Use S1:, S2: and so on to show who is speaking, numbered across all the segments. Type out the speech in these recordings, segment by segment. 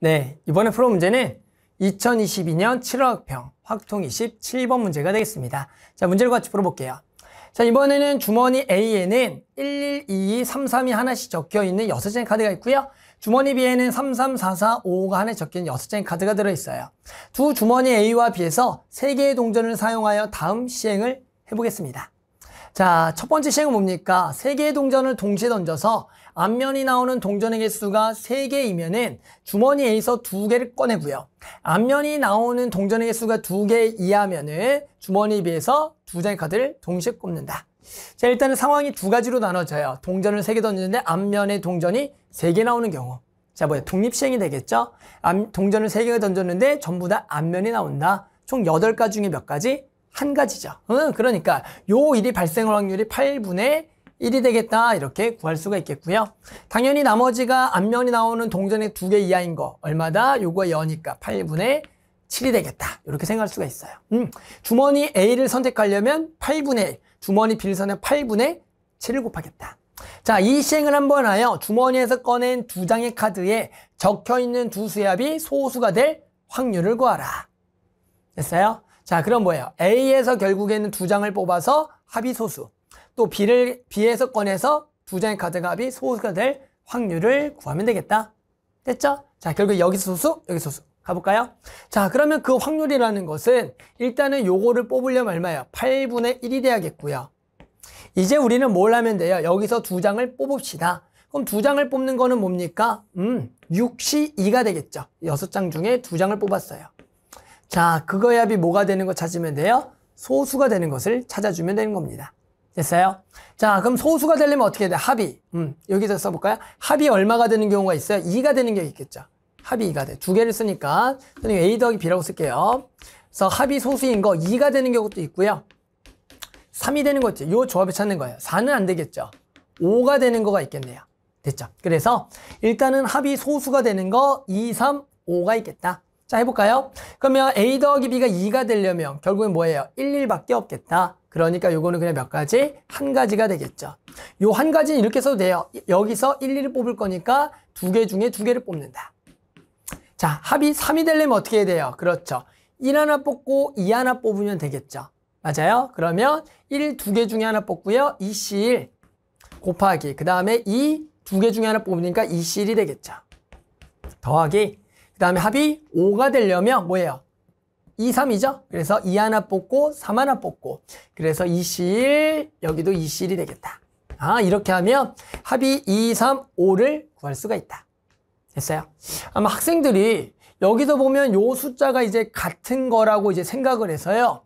S1: 네, 이번에 풀어 문제는 2022년 7억평 확통 27번 문제가 되겠습니다. 자, 문제를 같이 풀어볼게요. 자, 이번에는 주머니 A에는 1122, 332 하나씩 적혀있는 6장의 카드가 있고요. 주머니 B에는 33445가 하나 적힌 6장의 카드가 들어있어요. 두 주머니 A와 B에서 3개의 동전을 사용하여 다음 시행을 해보겠습니다. 자, 첫 번째 시행은 뭡니까? 세 개의 동전을 동시에 던져서 앞면이 나오는 동전의 개수가 세개이면은 주머니에서 두개를 꺼내고요. 앞면이 나오는 동전의 개수가 두 개 이하면은 주머니에 비해서 두 장의 카드를 동시에 꼽는다. 자, 일단은 상황이 두 가지로 나눠져요. 동전을 세 개던졌는데 앞면에 동전이 세 개 나오는 경우. 자, 뭐야? 독립시행이 되겠죠? 동전을 세개가 던졌는데 전부 다 앞면이 나온다. 총8 가지 중에 몇 가지? 한 가지죠. 응, 그러니까 요 일이 발생할 확률이 8분의 1이 되겠다 이렇게 구할 수가 있겠고요. 당연히 나머지가 앞면이 나오는 동전의 두 개 이하인 거 얼마다? 요거 여니까 8분의 7이 되겠다 이렇게 생각할 수가 있어요. 음, 주머니 A를 선택하려면 8분의 1, 주머니 B를 선택 8분의 7을 곱하겠다. 자, 이 시행을 한번 하여 주머니에서 꺼낸 두 장의 카드에 적혀있는 두 수의 합이 소수가 될 확률을 구하라. 됐어요? 자, 그럼 뭐예요? A에서 결국에는 두 장을 뽑아서 합이 소수. 또 B를 B에서 꺼내서 두 장의 카드가 합이 소수가 될 확률을 구하면 되겠다. 됐죠? 자, 결국 여기 소수, 여기 소수. 가볼까요? 자, 그러면 그 확률이라는 것은 일단은 요거를 뽑으려면 얼마예요? 8분의 1이 돼야겠고요. 이제 우리는 뭘 하면 돼요? 여기서 두 장을 뽑읍시다. 그럼 두 장을 뽑는 거는 뭡니까? 음, 62가 되겠죠. 여섯 장 중에 두 장을 뽑았어요. 자, 그거 합이 뭐가 되는 거 찾으면 돼요? 소수가 되는 것을 찾아주면 되는 겁니다. 됐어요? 자, 그럼 소수가 되려면 어떻게 돼? 합이. 음, 여기서 써볼까요? 합이 얼마가 되는 경우가 있어요? 2가 되는 게 있겠죠. 합이 2가 돼. 두 개를 쓰니까 저는 A 더하기 B라고 쓸게요. 그래서 합이 소수인 거 2가 되는 경우도 있고요. 3이 되는 거 있죠. 이 조합을 찾는 거예요. 4는 안 되겠죠. 5가 되는 거가 있겠네요. 됐죠. 그래서 일단은 합이 소수가 되는 거 2, 3, 5가 있겠다. 자 해볼까요? 그러면 A 더하기 B가 2가 되려면 결국엔 뭐예요? 1, 1밖에 없겠다. 그러니까 요거는 그냥 몇 가지? 한 가지가 되겠죠. 요 한 가지는 이렇게 써도 돼요. 여기서 1, 1을 뽑을 거니까 두 개 중에 두 개를 뽑는다. 자 합이 3이 되려면 어떻게 해야 돼요? 그렇죠. 1 하나 뽑고 2 하나 뽑으면 되겠죠. 맞아요? 그러면 1 두 개 중에 하나 뽑고요. 2C1 곱하기 그 다음에 2 두 개 중에 하나 뽑으니까 2C1이 되겠죠. 더하기 그 다음에 합이 5가 되려면 뭐예요? 2, 3이죠? 그래서 2 하나 뽑고 3 하나 뽑고 그래서 2실 여기도 2실이 되겠다. 아 이렇게 하면 합이 2, 3, 5를 구할 수가 있다. 됐어요? 아마 학생들이 여기서 보면 요 숫자가 이제 같은 거라고 이제 생각을 해서요.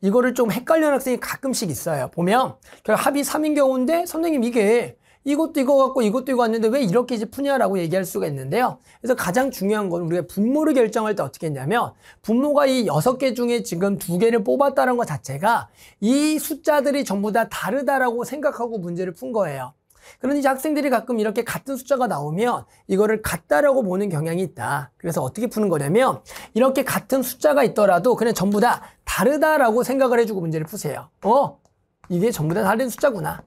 S1: 이거를 좀 헷갈리는 학생이 가끔씩 있어요. 보면 합이 3인 경우인데 선생님 이게 이것도 이거 같고 이것도 이거 같는데 왜 이렇게 이제 푸냐라고 얘기할 수가 있는데요. 그래서 가장 중요한 건 우리가 분모를 결정할 때 어떻게 했냐면 분모가 이 여섯 개 중에 지금 두 개를 뽑았다는 것 자체가 이 숫자들이 전부 다 다르다라고 생각하고 문제를 푼 거예요. 그러니 이제 학생들이 가끔 이렇게 같은 숫자가 나오면 이거를 같다라고 보는 경향이 있다. 그래서 어떻게 푸는 거냐면 이렇게 같은 숫자가 있더라도 그냥 전부 다 다르다라고 생각을 해주고 문제를 푸세요. 어? 이게 전부 다 다른 숫자구나.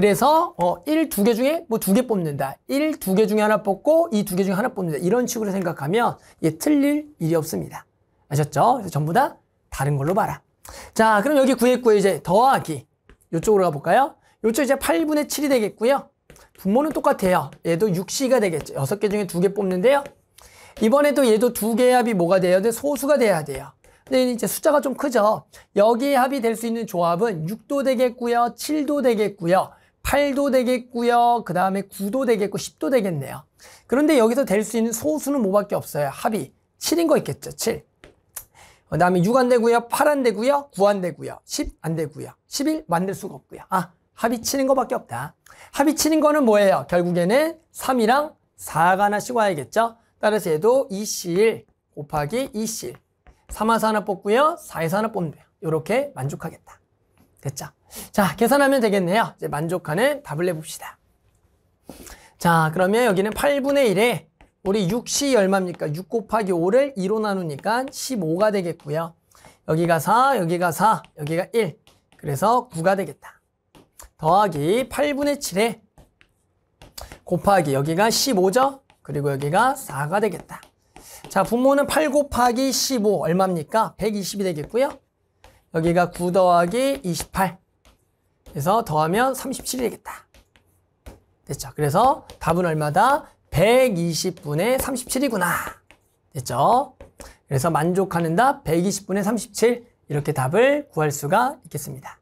S1: 그래서 어, 1, 2개 중에 뭐 두 개 뽑는다. 1, 2개 중에 하나 뽑고 이 두 개 중에 하나 뽑는다. 이런 식으로 생각하면 이게 틀릴 일이 없습니다. 아셨죠? 그래서 전부 다 다른 걸로 봐라. 자, 그럼 여기 구했고요. 이제 더하기. 이쪽으로 가볼까요? 이쪽 이제 8분의 7이 되겠고요. 분모는 똑같아요. 얘도 6시가 되겠죠. 6개 중에 두 개 뽑는데요. 이번에도 얘도 두 개 합이 뭐가 돼야 돼? 소수가 돼야 돼요. 근데 이제 숫자가 좀 크죠. 여기에 합이 될 수 있는 조합은 6도 되겠고요. 7도 되겠고요. 8도 되겠고요. 그 다음에 9도 되겠고 10도 되겠네요. 그런데 여기서 될 수 있는 소수는 뭐밖에 없어요. 합이 7인 거 있겠죠. 7. 그 다음에 6 안 되고요. 8 안 되고요. 9 안 되고요. 10 안 되고요. 11 만들 수가 없고요. 아, 합이 7인 거밖에 없다. 합이 7인 거는 뭐예요? 결국에는 3이랑 4가 하나씩 와야겠죠. 따라서 얘도 2C1 곱하기 2C1. 3에서 하나 뽑고요. 4에서 하나 뽑는데요. 이렇게 만족하겠다. 됐죠? 자, 계산하면 되겠네요. 이제 만족하는 답을 내봅시다. 자, 그러면 여기는 8분의 1에 우리 6시 얼마입니까? 6 곱하기 5를 2로 나누니까 15가 되겠고요. 여기가 4, 여기가 4, 여기가 1. 그래서 9가 되겠다. 더하기 8분의 7에 곱하기 여기가 15죠? 그리고 여기가 4가 되겠다. 자, 분모는 8 곱하기 15 얼마입니까? 120이 되겠고요. 여기가 9 더하기 28. 그래서 더하면 37이 되겠다. 됐죠? 그래서 답은 얼마다? 120분의 37이구나. 됐죠? 그래서 만족하는 답 120분의 37 이렇게 답을 구할 수가 있겠습니다.